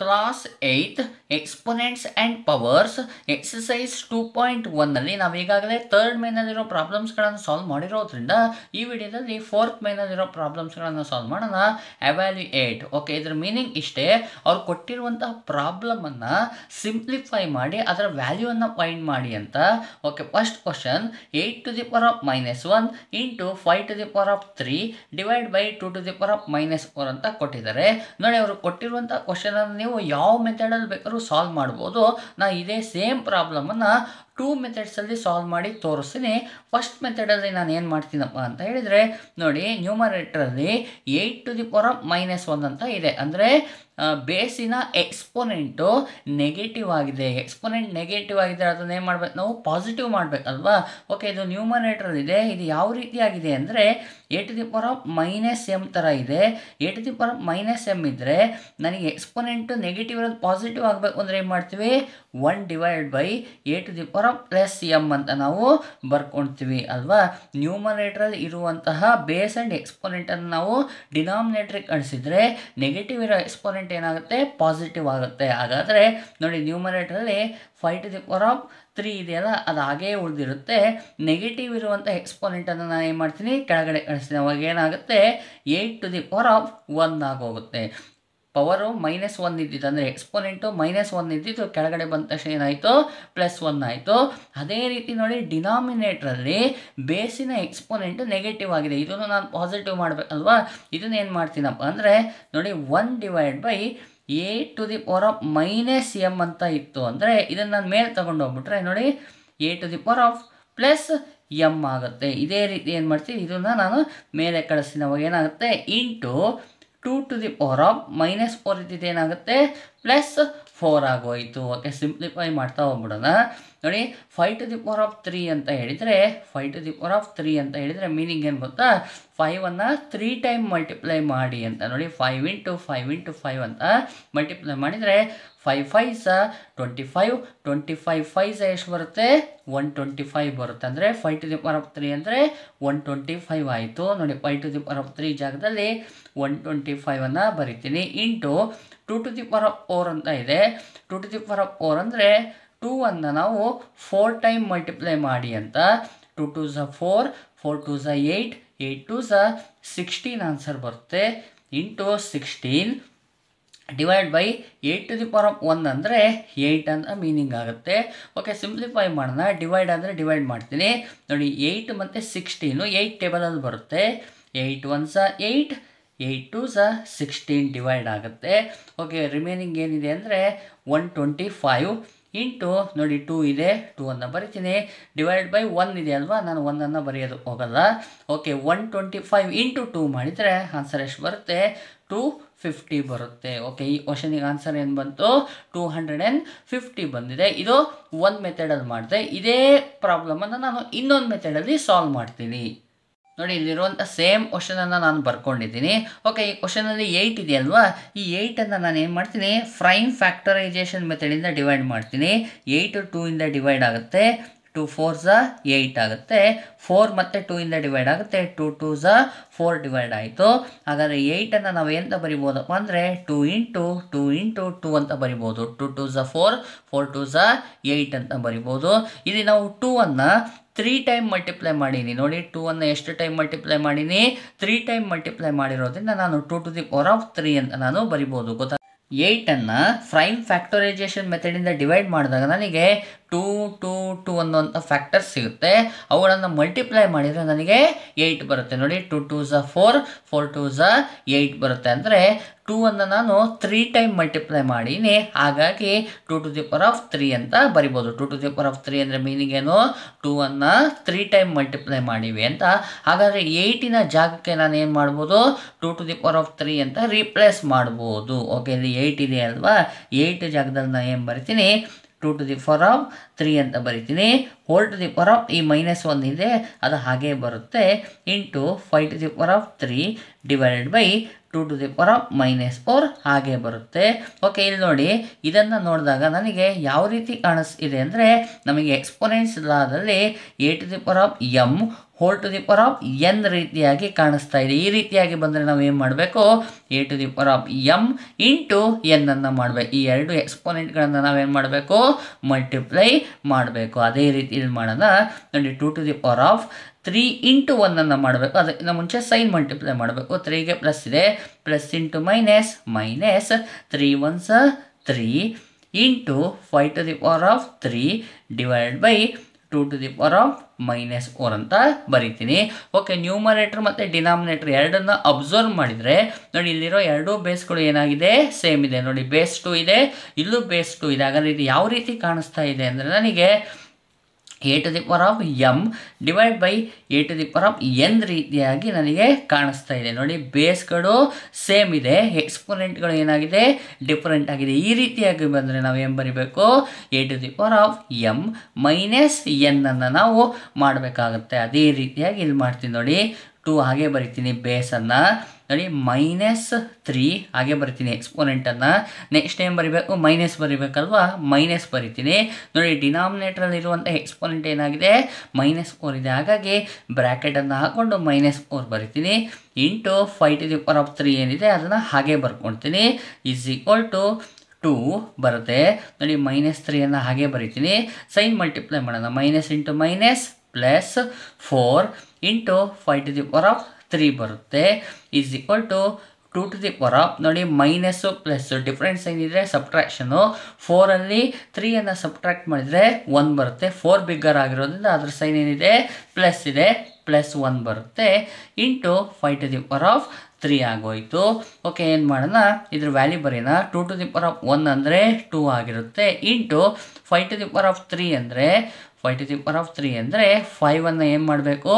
class eight exponents and powers exercise two point ಒನ್ನಲ್ಲಿ ನಾವು ಈಗಾಗಲೇ ತರ್ಡ್ ಮೇನಲ್ಲಿರೋ ಪ್ರಾಬ್ಲಮ್ಸ್ಗಳನ್ನು ಸಾಲ್ವ್ ಮಾಡಿರೋದ್ರಿಂದ ಈ ವಿಡಿಯೋದಲ್ಲಿ ಫೋರ್ತ್ ಮೇನಲ್ಲಿರೋ ಪ್ರಾಬ್ಲಮ್ಸ್ಗಳನ್ನು ಸಾಲ್ವ್ ಮಾಡೋಣ ಅವ್ಯಾಲ್ಯೂಯೇಟ್ ಓಕೆ ಇದ್ರ ಮೀನಿಂಗ್ ಇಷ್ಟೇ ಅವ್ರು ಕೊಟ್ಟಿರುವಂತಹ ಪ್ರಾಬ್ಲಮನ್ನು ಸಿಂಪ್ಲಿಫೈ ಮಾಡಿ ಅದರ ವ್ಯಾಲ್ಯೂವನ್ನು ಫೈಂಡ್ ಮಾಡಿ ಅಂತ okay first question eight to the power of minus one into five to the power of three divide by two to the power of minus four ಅಂತ ಕೊಟ್ಟಿದ್ದಾರೆ ನೋಡಿ ಅವರು ಕೊಟ್ಟಿರುವಂಥ ಕ್ವಶನನ್ನು ನೀವು ನೀವು ಯಾವ ಮೆಥಡಲ್ಲಿ ಬೇಕಾದ್ರೂ ಸಾಲ್ವ್ ಮಾಡ್ಬೋದು ನಾನು ಇದೇ ಸೇಮ್ ಪ್ರಾಬ್ಲಮನ್ನು ಟೂ ಮೆಥಡ್ಸಲ್ಲಿ ಸಾಲ್ವ್ ಮಾಡಿ ತೋರಿಸ್ತೀನಿ ಫಸ್ಟ್ ಮೆಥಡಲ್ಲಿ ನಾನು ಏನು ಮಾಡ್ತೀನಪ್ಪ ಅಂತ ಹೇಳಿದರೆ ನೋಡಿ ನ್ಯೂಮರೇಟ್ರಲ್ಲಿ eight to the power minus one ಅಂತ ಇದೆ ಅಂದರೆ ಬೇಸಿನ ಎಕ್ಸ್ಪೊನೆಂಟು ನೆಗೆಟಿವ್ ಆಗಿದೆ ಎಕ್ಸ್ಪೊನೆಂಟ್ ನೆಗೆಟಿವ್ ಆಗಿದೆ ಅದನ್ನ ಏನು ಮಾಡ್ಬೇಕು ನಾವು ಪಾಸಿಟಿವ್ ಮಾಡಬೇಕಲ್ವಾ ಓಕೆ ಇದು ನ್ಯೂಮನೇಟರ್ ಇದೆ ಇದು ಯಾವ ರೀತಿಯಾಗಿದೆ ಅಂದರೆ to the power of minus m ಥರ ಇದೆ a to the power of minus m ಇದ್ದರೆ ನನಗೆ ಎಕ್ಸ್ಪೊನೆಂಟು ನೆಗೆಟಿವ್ ಇರೋದು ಪಾಸಿಟಿವ್ ಆಗಬೇಕು ಅಂದರೆ ಏನು ಮಾಡ್ತೀವಿ one divide by a to the power of plus m ಅಂತ ನಾವು ಬರ್ಕೊಳ್ತೀವಿ ಅಲ್ವಾ ನ್ಯೂಮನೇಟ್ರಲ್ಲಿ ಇರುವಂತಹ ಬೇಸ್ ಆ್ಯಂಡ್ ಎಕ್ಸ್ಪೊನೆಂಟನ್ನು ನಾವು ಡಿನಾಮಿನೇಟ್ರಿಗೆ ಕಳಿಸಿದರೆ ನೆಗೆಟಿವ್ ಇರೋ ಎಕ್ಸ್ಪೊನೆಂಟ್ ಏನಾಗುತ್ತೆ ಪಾಸಿಟಿವ್ ಆಗುತ್ತೆ ಹಾಗಾದರೆ ನೋಡಿ ನ್ಯೂಮರೇಟರಲ್ಲಿ five to the power of three ಇದೆಯಲ್ಲ ಅದು ಹಾಗೇ ಉಳಿದಿರುತ್ತೆ ನೆಗೆಟಿವ್ ಇರುವಂಥ ಎಕ್ಸ್ಪೋನೆಂಟನ್ನು ನಾನು ಏನು ಮಾಡ್ತೀನಿ ಕೆಳಗಡೆ ಕಳಿಸ್ತೀನಿ ಅವಾಗ ಏನಾಗುತ್ತೆ eight to the power of one ಆಗೋಗುತ್ತೆ ಪವರು ಮೈನಸ್ ಒನ್ ಇದ್ದಿದ್ದು ಅಂದರೆ ಎಕ್ಸ್ಪೋನೆಂಟು ಮೈನಸ್ ಒನ್ ಇದ್ದಿದ್ದು ಕೆಳಗಡೆ ಬಂದ ತಕ್ಷಣ ಏನಾಯಿತು ಪ್ಲಸ್ ಒನ್ ಆಯಿತು ಅದೇ ರೀತಿ ನೋಡಿ ಡಿನಾಮಿನೇಟ್ರಲ್ಲಿ ಬೇಸಿನ ಎಕ್ಸ್ಪೋನೆಂಟು ನೆಗೆಟಿವ್ ಆಗಿದೆ ಇದನ್ನು ನಾನು ಪಾಸಿಟಿವ್ ಮಾಡಬೇಕಲ್ವಾ ಇದನ್ನು ಏನು ಮಾಡ್ತೀನಪ್ಪ ಅಂದರೆ ನೋಡಿ one divide by a to the power of minus m ಅಂತ ಇತ್ತು ಅಂದರೆ ಇದನ್ನು ನಾನು ಮೇಲೆ ತೊಗೊಂಡು ಹೋಗ್ಬಿಟ್ರೆ ನೋಡಿ a to the power of plus m ಆಗುತ್ತೆ ಇದೇ ರೀತಿ ಏನು ಮಾಡ್ತೀನಿ ಇದನ್ನು ನಾನು ಮೇಲೆ ಕಳಿಸ್ತೀನಿ ಅವಾಗ ಏನಾಗುತ್ತೆ into two to the power of minus four ಇದ್ದಿದ್ದು ಏನಾಗುತ್ತೆ ಪ್ಲಸ್ ಫೋರ್ ಆಗೋಯಿತು ಓಕೆ ಸಿಂಪ್ಲಿಫೈ ಮಾಡ್ತಾ ಹೋಗ್ಬಿಡೋಣ ನೋಡಿ five to the power of three ಅಂತ ಹೇಳಿದರೆ five to the power of three ಅಂತ ಹೇಳಿದರೆ ಮೀನಿಂಗ್ ಏನು ಗೊತ್ತಾ ಫೈವನ್ನು ತ್ರೀ ಟೈಮ್ ಮಲ್ಟಿಪ್ಲೈ ಮಾಡಿ ಅಂತ ನೋಡಿ five into five into five ಅಂತ ಮಲ್ಟಿಪ್ಲೈ ಮಾಡಿದರೆ ಫೈವ್ ಫೈವ್ ಸ twenty five twenty five five ಸ ಎಷ್ಟು ಬರುತ್ತೆ ಒನ್ ಟ್ವೆಂಟಿ ಫೈವ್ ಬರುತ್ತೆ ಅಂದರೆ five to the power of three ಅಂದರೆ ಒನ್ ಟ್ವೆಂಟಿ ಫೈವ್ ಆಯಿತು ನೋಡಿ five to the power of three ಜಾಗದಲ್ಲಿ ಒನ್ ಟ್ವೆಂಟಿ ಫೈವನ್ನು ಬರಿತೀನಿ into two to the power of four ಅಂತ ಇದೆ two to the power of four ಅಂದರೆ ಟೂ ಅನ್ನು ನಾವು ಫೋರ್ ಟೈಮ್ ಮಲ್ಟಿಪ್ಲೈ ಮಾಡಿ ಅಂತ ಟು ಟು ಝ ಫೋರ್ ಫೋರ್ ಟು ಝ ಏಯ್ಟ್ ಏಯ್ಟ್ ಟು ಝ ಸಿಕ್ಸ್ಟೀನ್ ಆನ್ಸರ್ ಬರುತ್ತೆ into sixteen divide by eight to the power of one ಅಂದರೆ ಏಯ್ಟ್ ಅಂತ ಮೀನಿಂಗ್ ಆಗುತ್ತೆ ಓಕೆ ಸಿಂಪ್ಲಿಫೈ ಮಾಡೋಣ ಡಿವೈಡ್ ಅಂದರೆ ಡಿವೈಡ್ ಮಾಡ್ತೀನಿ ನೋಡಿ ಏಯ್ಟ್ ಮತ್ತು ಸಿಕ್ಸ್ಟೀನು ಏಯ್ಟ್ ಟೇಬಲಲ್ಲಿ ಬರುತ್ತೆ ಏಯ್ಟ್ ಒನ್ ಸ ಏಯ್ಟ್ ಏಯ್ಟ್ ಟು ಸಹ ಸಿಕ್ಸ್ಟೀನ್ ಡಿವೈಡ್ ಆಗುತ್ತೆ ಓಕೆ ರಿಮೇನಿಂಗ್ ಏನಿದೆ ಅಂದರೆ ಒನ್ ಟ್ವೆಂಟಿ ಫೈವ್ ಇಂಟು ನೋಡಿ ಟೂ ಇದೆ ಟೂ ಅನ್ನು ಬರಿತೀನಿ ಡಿವೈಡ್ ಬೈ ಒನ್ ಇದೆ ಅಲ್ವಾ ನಾನು ಒಂದನ್ನು ಬರೆಯೋದು ಹೋಗಲ್ಲ okay one twenty five into two ಮಾಡಿದರೆ ಆನ್ಸರ್ ಎಷ್ಟು ಬರುತ್ತೆ ಟೂ ಫಿಫ್ಟಿ ಬರುತ್ತೆ ಓಕೆ ಈ ಕ್ವಶನಿಗೆ ಆನ್ಸರ್ ಏನು ಬಂತು ಟೂ ಹಂಡ್ರೆಡ್ ಆ್ಯಂಡ್ ಫಿಫ್ಟಿ ಬಂದಿದೆ ಇದು ಒಂದು ಮೆಥಡಲ್ಲಿ ಮಾಡಿದೆ ಇದೇ ಪ್ರಾಬ್ಲಮನ್ನು ನಾನು ಇನ್ನೊಂದು ಮೆಥಡಲ್ಲಿ ಸಾಲ್ವ್ ಮಾಡ್ತೀನಿ ನೋಡಿ ಇಲ್ಲಿರುವಂಥ ಸೇಮ್ ಕ್ವಶನನ್ನು ನಾನು ಬರ್ಕೊಂಡಿದ್ದೀನಿ ಓಕೆ ಈ ಕ್ವಶನಲ್ಲಿ ಏಯ್ಟ್ ಇದೆಯಲ್ವಾ ಈ ಏಯ್ಟನ್ನು ನಾನು ಏನು ಮಾಡ್ತೀನಿ ಫ್ರೈಮ್ ಫ್ಯಾಕ್ಟರೈಸೇಷನ್ ಮೆಥಡಿಂದ ಡಿವೈಡ್ ಮಾಡ್ತೀನಿ ಏಯ್ಟು ಟೂ ಇಂದ ಡಿವೈಡ್ ಆಗುತ್ತೆ ಟು ಫೋರ್ ಝ ಏಯ್ಟ್ ಆಗುತ್ತೆ ಫೋರ್ ಮತ್ತು ಟೂ ಇಂದ ಡಿವೈಡ್ ಆಗುತ್ತೆ ಟು ಟೂ ಝ ಫೋರ್ ಡಿವೈಡ್ ಆಯಿತು ಹಾಗಾದರೆ ಏಯ್ಟನ್ನು ನಾವು ಎಂತ ಬರಿಬೋದಪ್ಪ ಅಂದರೆ two into two into two ಅಂತ ಬರಿಬೋದು ಟೂ ಟು ಝ ಫೋರ್ ಫೋರ್ ಟು ಝ ಏಯ್ಟ್ ಅಂತ ಬರಿಬೋದು ಇಲ್ಲಿ ನಾವು ಟೂ ಅನ್ನು ತ್ರೀ ಟೈಮ್ ಮಲ್ಟಿಪ್ಲೈ ಮಾಡೀನಿ ನೋಡಿ ಟೂ ಅನ್ನು ಎಷ್ಟು ಟೈಮ್ ಮಲ್ಟಿಪ್ಲೈ ಮಾಡೀನಿ ತ್ರೀ ಟೈಮ್ ಮಲ್ಟಿಪ್ಲೈ ಮಾಡಿರೋದ್ರಿಂದ ನಾನು two to the power of three ಅಂತ ನಾನು ಬರಿಬೋದು ಗೊತ್ತಾ ಏಯ್ಟನ್ನು ಫ್ರೈಮ್ ಫ್ಯಾಕ್ಟೊರೈಜೇಷನ್ ಮೆಥಡಿಂದ ಡಿವೈಡ್ ಮಾಡಿದಾಗ ನನಗೆ ಟೂ ಟೂ ಟೂ ಅನ್ನುವಂಥ ಫ್ಯಾಕ್ಟರ್ಸ್ ಸಿಗುತ್ತೆ ಅವುಗಳನ್ನು ಮಲ್ಟಿಪ್ಲೈ ಮಾಡಿದರೆ ನನಗೆ ಏಯ್ಟ್ ಬರುತ್ತೆ ನೋಡಿ ಟೂ ಟೂ ಝ ಫೋರ್ ಫೋರ್ ಟೂ ಝ ಏಯ್ಟ್ ಬರುತ್ತೆ ಅಂದರೆ ಟೂ ಅನ್ನು ನಾನು ತ್ರೀ ಟೈಮ್ ಮಲ್ಟಿಪ್ಲೈ ಮಾಡೀನಿ ಹಾಗಾಗಿ two to the power of three ಅಂತ ಬರಿಬೋದು two to the power of three ಅಂದರೆ ಮೀನಿಂಗ್ ಏನು ಟೂ ಅನ್ನು ತ್ರೀ ಟೈಮ್ ಮಲ್ಟಿಪ್ಲೈ ಮಾಡಿವಿ ಅಂತ ಹಾಗಾದರೆ ಏಯ್ಟಿನ ಜಾಗಕ್ಕೆ ನಾನು ಏನು ಮಾಡ್ಬೋದು two to the power of three ಅಂತ ರೀಪ್ಲೇಸ್ ಮಾಡ್ಬೋದು ಓಕೆ ಇಲ್ಲಿ ಏಯ್ಟ್ ಇದೆ ಅಲ್ವಾ ಏಯ್ಟ್ ಜಾಗದಲ್ಲಿ ನಾನು ಏನು ಬರ್ತೀನಿ two to the four of three ಅಂತ ಬರಿತೀನಿ four to the four of ಈ ಮೈನಸ್ ಒನ್ ಇದೆ ಅದು ಹಾಗೇ ಬರುತ್ತೆ into five to the four of three divided by two to the four of minus four ಹಾಗೆ ಬರುತ್ತೆ ಓಕೆ ಇಲ್ಲಿ ನೋಡಿ ಇದನ್ನು ನೋಡಿದಾಗ ನನಗೆ ಯಾವ ರೀತಿ ಕಾಣಿಸ್ತಿದೆ ಅಂದರೆ ನಮಗೆ ಎಕ್ಸ್ಪೋನೆನ್ಸ್ ಲಾದಲ್ಲಿ a to the power of m whole to the power of n ರೀತಿಯಾಗಿ ಕಾಣಿಸ್ತಾ ಇದೆ ಈ ರೀತಿಯಾಗಿ ಬಂದರೆ ನಾವು ಏನು ಮಾಡಬೇಕು a to the power of m into ಎನ್ನನ್ನು ಮಾಡಬೇಕು ಈ ಎರಡು ಎಕ್ಸ್ಪೋನೆಂಟ್ಗಳನ್ನು ನಾವೇನು ಮಾಡಬೇಕು ಮಲ್ಟಿಪ್ಲೈ ಮಾಡಬೇಕು ಅದೇ ರೀತಿಯಲ್ಲಿ ಮಾಡೋಣ ನೋಡಿ two to the power of three into ಒನ್ನನ್ನು ಮಾಡಬೇಕು ಅದಕ್ಕಿಂತ ಮುಂಚೆ ಸೈನ್ ಮಲ್ಟಿಪ್ಲೈ ಮಾಡಬೇಕು ತ್ರೀಗೆ ಪ್ಲಸ್ ಇದೆ plus into minus minus three ones three into five to the power of three divide by two to the power of minus or ಅಂತ ಬರಿತೀನಿ okay numerator ಮತ್ತು ಡಿನಾಮಿನೇಟರ್ ಎರಡನ್ನು ಅಬ್ಸರ್ವ್ ಮಾಡಿದರೆ ನೋಡಿ ಇಲ್ಲಿರೋ ಎರಡೂ ಬೇಸ್ಗಳು ಏನಾಗಿದೆ ಸೇಮ್ ಇದೆ ನೋಡಿ ಬೇಸ್ ಟು ಇದೆ ಇಲ್ಲೂ ಬೇಸ್ ಟು ಇದೆ ಹಾಗಾದರೆ ಇದು ಯಾವ ರೀತಿ ಕಾಣಿಸ್ತಾ ಇದೆ ಅಂದರೆ ನನಗೆ a to the power of m divide by a to the power of n ರೀತಿಯಾಗಿ ನನಗೆ ಕಾಣಿಸ್ತಾ ಇದೆ ನೋಡಿ ಬೇಸ್ಗಳು ಸೇಮ್ ಇದೆ ಎಕ್ಸ್ಪೋನೆಂಟ್ಗಳು ಏನಾಗಿದೆ ಡಿಫ್ರೆಂಟ್ ಆಗಿದೆ ಈ ರೀತಿಯಾಗಿ ಬಂದರೆ ನಾವು ಏನು ಬರೀಬೇಕು a to the power of m minus ಎನ್ನನ್ನು ನಾವು ಮಾಡಬೇಕಾಗುತ್ತೆ ಅದೇ ರೀತಿಯಾಗಿ ಇದು ಮಾಡ್ತೀವಿ ನೋಡಿ ಟು ಹಾಗೆ ಬರಿತೀನಿ ಬೇಸನ್ನು ನೋಡಿ ಮೈನಸ್ ತ್ರೀ ಹಾಗೆ ಬರಿತೀನಿ ಎಕ್ಸ್ಪೋನೆಂಟನ್ನು ನೆಕ್ಸ್ಟ್ ಏನು ಬರಿಬೇಕು ಮೈನಸ್ ಬರಿಬೇಕಲ್ವಾ ಮೈನಸ್ ಬರಿತೀನಿ ನೋಡಿ ಡಿನಾಮಿನೇಟ್ರಲ್ಲಿ ಇರುವಂಥ ಎಕ್ಸ್ಪೋನೆಂಟ್ ಏನಾಗಿದೆ ಮೈನಸ್ ಫೋರ್ ಇದೆ ಹಾಗಾಗಿ ಬ್ರ್ಯಾಕೆಟನ್ನು ಹಾಕ್ಕೊಂಡು ಮೈನಸ್ ಫೋರ್ ಬರಿತೀನಿ into five to the power of three ಏನಿದೆ ಅದನ್ನು ಹಾಗೆ ಬರ್ಕೊಳ್ತೀನಿ ಈಸ್ ಈಕ್ವಲ್ ಟು ಟು ಬರುತ್ತೆ ನೋಡಿ ಮೈನಸ್ ತ್ರೀಯನ್ನು ಹಾಗೆ ಬರಿತೀನಿ ಸೈನ್ ಮಲ್ಟಿಪ್ಲೈ ಮಾಡೋಣ minus into minus plus four into five to the power of three ಬರುತ್ತೆ is equal to two to the power of ನೋಡಿ ಮೈನಸ್ಸು ಪ್ಲಸ್ಸು ಡಿಫ್ರೆನ್ಸ್ ಏನಿದ್ರೆ ಸಬ್ಟ್ರಾಕ್ಷನು ಫೋರಲ್ಲಿ ತ್ರೀಯನ್ನು ಸಬ್ಟ್ರಾಕ್ಟ್ ಮಾಡಿದರೆ ಒನ್ ಬರುತ್ತೆ ಫೋರ್ ಬಿಗ್ಗರ್ ಆಗಿರೋದ್ರಿಂದ ಅದ್ರ ಸೈನ್ ಏನಿದೆ ಪ್ಲಸ್ ಇದೆ ಪ್ಲಸ್ ಒನ್ ಬರುತ್ತೆ into five to the power of three ಆಗೋಯಿತು ಓಕೆ ಏನು ಮಾಡೋಣ ಇದ್ರ ವ್ಯಾಲ್ಯೂ ಬರೀನ two to the power of one ಅಂದರೆ ಟೂ ಆಗಿರುತ್ತೆ into five to the power of three ಅಂದರೆ five to the power of three ಅಂದರೆ ಫೈವನ್ನು ಏನು ಮಾಡಬೇಕು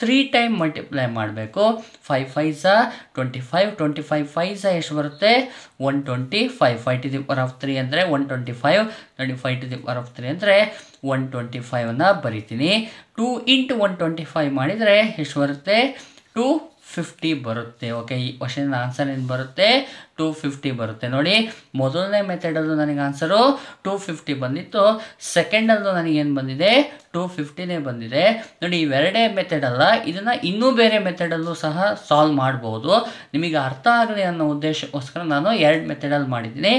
ತ್ರೀ ಟೈಮ್ ಮಲ್ಟಿಪ್ಲೈ ಮಾಡಬೇಕು five fives twenty five twenty five fives ಎಷ್ಟು ಬರುತ್ತೆ one twenty five five to the power of three ಅಂದರೆ one twenty five twenty five to the power of three ಅಂದರೆ one twenty ಫೈವನ್ನು ಬರಿತೀನಿ two into one twenty five ಮಾಡಿದರೆ ಎಷ್ಟು ಬರುತ್ತೆ two fifty ಬರುತ್ತೆ ಓಕೆ ಈ ಕ್ವಶನ್ ಆನ್ಸರ್ ಏನು ಬರುತ್ತೆ ಟೂ ಫಿಫ್ಟಿ ಬರುತ್ತೆ ನೋಡಿ ಮೊದಲನೇ ಮೆಥಡಲ್ಲೂ ನನಗೆ ಆನ್ಸರು ಟೂ ಫಿಫ್ಟಿ ಬಂದಿತ್ತು ಸೆಕೆಂಡಲ್ಲೂ ನನಗೇನು ಬಂದಿದೆ ಟೂ ಫಿಫ್ಟಿನೇ ಬಂದಿದೆ ನೋಡಿ ಇವೆರಡೇ ಮೆಥಡಲ್ಲ ಅಲ್ಲ ಇದನ್ನು ಇನ್ನೂ ಬೇರೆ ಮೆಥಡಲ್ಲೂ ಸಹ ಸಾಲ್ವ್ ಮಾಡ್ಬೋದು ನಿಮಗೆ ಅರ್ಥ ಆಗಲಿ ಅನ್ನೋ ಉದ್ದೇಶಕ್ಕೋಸ್ಕರ ನಾನು ಎರಡು ಮೆಥಡಲ್ಲಿ ಮಾಡಿದ್ದೀನಿ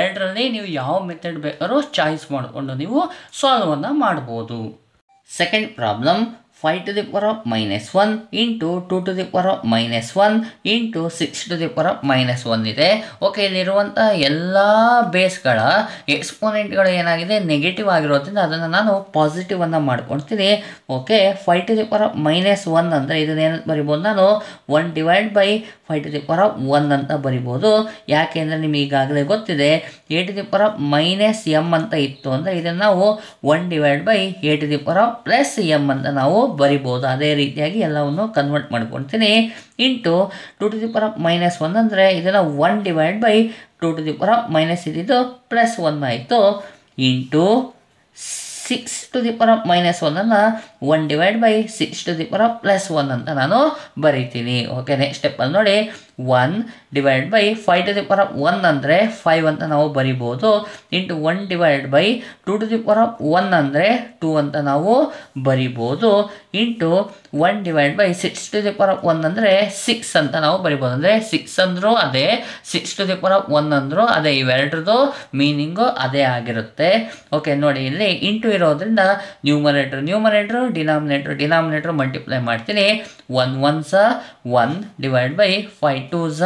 ಎರಡರಲ್ಲಿ ನೀವು ಯಾವ ಮೆಥಡ್ ಬೇಕಾದ್ರೂ ಚಾಯ್ಸ್ ಮಾಡಿಕೊಂಡು ನೀವು ಸಾಲ್ವನ್ನು ಮಾಡ್ಬೋದು second problem 5 to the power of minus 1 into 2 to the power of minus 1 into 6 to the power of minus 1 ಇದೆ ಓಕೆ ಇಲ್ಲಿರುವಂಥ ಎಲ್ಲ ಬೇಸ್ಗಳ ಎಕ್ಸ್ಪೋನೆಂಟ್ಗಳು ಏನಾಗಿದೆ ನೆಗೆಟಿವ್ ಆಗಿರೋದ್ರಿಂದ ಅದನ್ನು ನಾನು ಪಾಸಿಟಿವನ್ನು ಮಾಡ್ಕೊಳ್ತೀನಿ okay five to the power of minus one ಅಂದರೆ ಏನಂತ ಬರಿಬೋದು ನಾನು one divide by five to the power of one ಅಂತ ಬರಿಬೋದು ಯಾಕೆ ಅಂದರೆ ನಿಮಗೆ ಈಗಾಗಲೇ ಗೊತ್ತಿದೆ a to the power of minus m ಅಂತ ಇತ್ತು ಅಂದರೆ ಇದನ್ನು ನಾವು one divide by a to the power of plus m ಅಂತ ನಾವು ಬರಿಬೋದು ಅದೇ ರೀತಿಯಾಗಿ ಎಲ್ಲವನ್ನು ಕನ್ವರ್ಟ್ ಮಾಡ್ಕೊಳ್ತೀನಿ into two to the power minus one ಅಂದರೆ ಇದನ್ನು one divide by two to the power minus ಇದ್ದಿದ್ದು ಪ್ಲಸ್ ಒನ್ ಆಯಿತು into six to the power minus ಒನ್ನನ್ನು one divide by six to the power of plus one ಅಂತ ನಾನು ಬರಿತೀನಿ okay next ಸ್ಟೆಪ್ಪಲ್ಲಿ ನೋಡಿ one divide by five to the power of one ಅಂದರೆ five ಅಂತ ನಾವು ಬರಿಬೋದು into one divide by two to the power of one ಅಂದರೆ ಟೂ ಅಂತ ನಾವು ಬರಿಬೋದು into one divide by six to the power of one ಅಂದರೆ six ಅಂತ ನಾವು ಬರಿಬೋದು ಅಂದರೆ ಸಿಕ್ಸ್ ಅಂದರೂ ಅದೇ six to the power of one ಅಂದರೂ ಅದೇ ಇವೆರಡರದು ಮೀನಿಂಗು ಅದೇ ಆಗಿರುತ್ತೆ ಓಕೆ ನೋಡಿ ಇಲ್ಲಿ ಇಂಟು ಇರೋದ್ರಿಂದ numerator numerator denominator denominator multiply ಮಾಡ್ತೀನಿ one ones one divide by five twos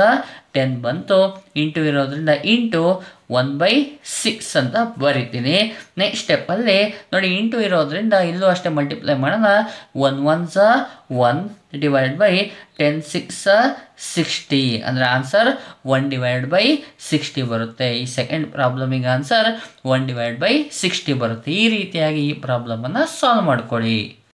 ten ಬಂತು ಇಂಟು ಇರೋದ್ರಿಂದ ಇಂಟು ಒನ್ ಬೈ ಸಿಕ್ಸ್ ಅಂತ ಬರಿತೀನಿ ನೆಕ್ಸ್ಟ್ ಸ್ಟೆಪ್ಪಲ್ಲಿ ನೋಡಿ ಇಂಟು ಇರೋದ್ರಿಂದ ಇಲ್ಲೂ ಅಷ್ಟೇ ಮಲ್ಟಿಪ್ಲೈ ಮಾಡೋಣ one ones one divide by ten six sixty ಅಂದರೆ answer one divide by sixty ಬರುತ್ತೆ ಈ ಸೆಕೆಂಡ್ ಪ್ರಾಬ್ಲಮಿಗೆ answer one divide by sixty ಬರುತ್ತೆ ಈ ರೀತಿಯಾಗಿ ಈ ಪ್ರಾಬ್ಲಮನ್ನು ಸಾಲ್ವ್ ಮಾಡ್ಕೊಳ್ಳಿ